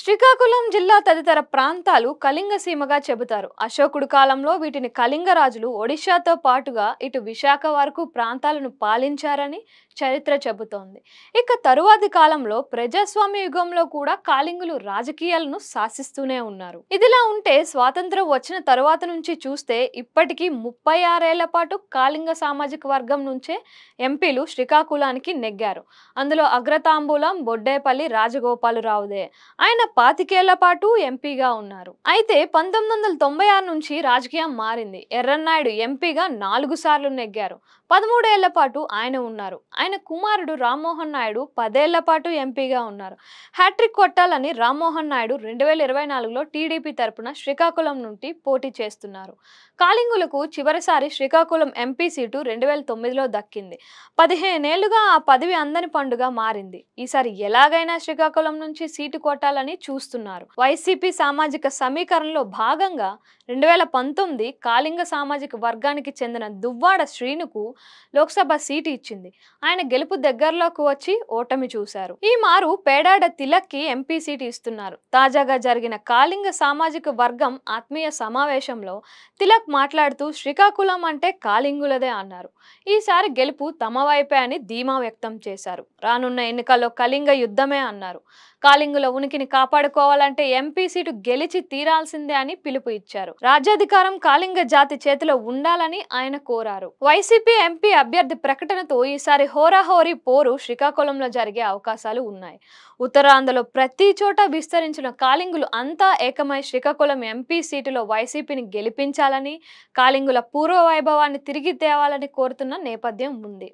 శ్రీకాకుళం జిల్లా తదితర ప్రాంతాలు కళింగ సీమగా చెబుతారు అశోకుడు కాలంలో వీటిని కళింగ రాజులు ఒడిషాతో పాటుగా ఇటు విశాఖ వరకు ప్రాంతాలను పాలించారని చరిత్ర చెబుతోంది ఇక తరువాతి కాలంలో ప్రజాస్వామ్య యుగంలో కూడా కాళింగులు రాజకీయాలను శాసిస్తూనే ఉన్నారు ఇదిలా ఉంటే స్వాతంత్రం వచ్చిన తరువాత నుంచి చూస్తే ఇప్పటికీ ముప్పై ఆరేళ్ల పాటు కాళింగ సామాజిక వర్గం నుంచే ఎంపీలు శ్రీకాకుళానికి నెగ్గారు అందులో అగ్రతాంబూలం బొడ్డేపల్లి రాజగోపాలరావుదే ఆయన పాతికేళ్ల పాటు ఎంపీగా ఉన్నారు అయితే పంతొమ్మిది వందల తొంభై ఆరు నుంచి రాజకీయం మారింది ఎర్రన్నాయుడు ఎంపీగా నాలుగు సార్లు నెగ్గారు పదమూడేళ్ల పాటు ఆయన ఉన్నారు ఆయన కుమారుడు రామ్మోహన్ నాయుడు పదేళ్ల పాటు ఎంపీగా ఉన్నారు హ్యాట్రిక్ కొట్టాలని రామ్మోహన్ నాయుడు రెండు వేల ఇరవై నాలుగులో టీడీపీ తరపున శ్రీకాకుళం నుండి పోటీ చేస్తున్నారు కాళింగులకు చివరిసారి శ్రీకాకుళం ఎంపీ సీటు రెండు వేల తొమ్మిదిలో దక్కింది పదిహేనేళ్లుగా ఆ పదవి అందని పండుగ మారింది ఈసారి ఎలాగైనా శ్రీకాకుళం నుంచి సీటు కొట్టాలని చూస్తున్నారు వైసీపీ సామాజిక సమీకరణలో భాగంగా రెండు వేల పంతొమ్మిది కాళింగ సామాజిక వర్గానికి చెందిన దువ్వాడ శ్రీనుకు లోక్సభ సీటు ఇచ్చింది ఆయన గెలుపు దగ్గరలోకి వచ్చి ఓటమి చూశారు ఈ మారు పేడాడ తిలక్కి ఎంపీ సీటు ఇస్తున్నారు తాజాగా జరిగిన కాళింగ సామాజిక వర్గం ఆత్మీయ సమావేశంలో తిలక్ మాట్లాడుతూ శ్రీకాకుళం అంటే కాళింగులదే అన్నారు ఈసారి గెలుపు తమ వైపే అని ధీమా వ్యక్తం చేశారు రానున్న ఎన్నికల్లో కళింగ యుద్ధమే అన్నారు కాళింగుల ఉనికిని కాపాడు కాపాడుకోవాలంటే ఎంపీ సీటు గెలిచి తీరాల్సిందే అని పిలుపు ఇచ్చారు రాజ్యాధికారం కాళింగ జాతి చేతిలో ఉండాలని ఆయన కోరారు వైసీపీ ఎంపీ అభ్యర్థి ప్రకటనతో ఈసారి హోరాహోరీ పోరు శ్రీకాకుళంలో జరిగే అవకాశాలు ఉన్నాయి ఉత్తరాంధ్రలో ప్రతి చోట విస్తరించిన కాళింగులు అంతా ఏకమై శ్రీకాకుళం ఎంపీ సీటులో వైసీపీని గెలిపించాలని కాళింగుల పూర్వ వైభవాన్ని తిరిగి తేవాలని కోరుతున్న నేపథ్యం ఉంది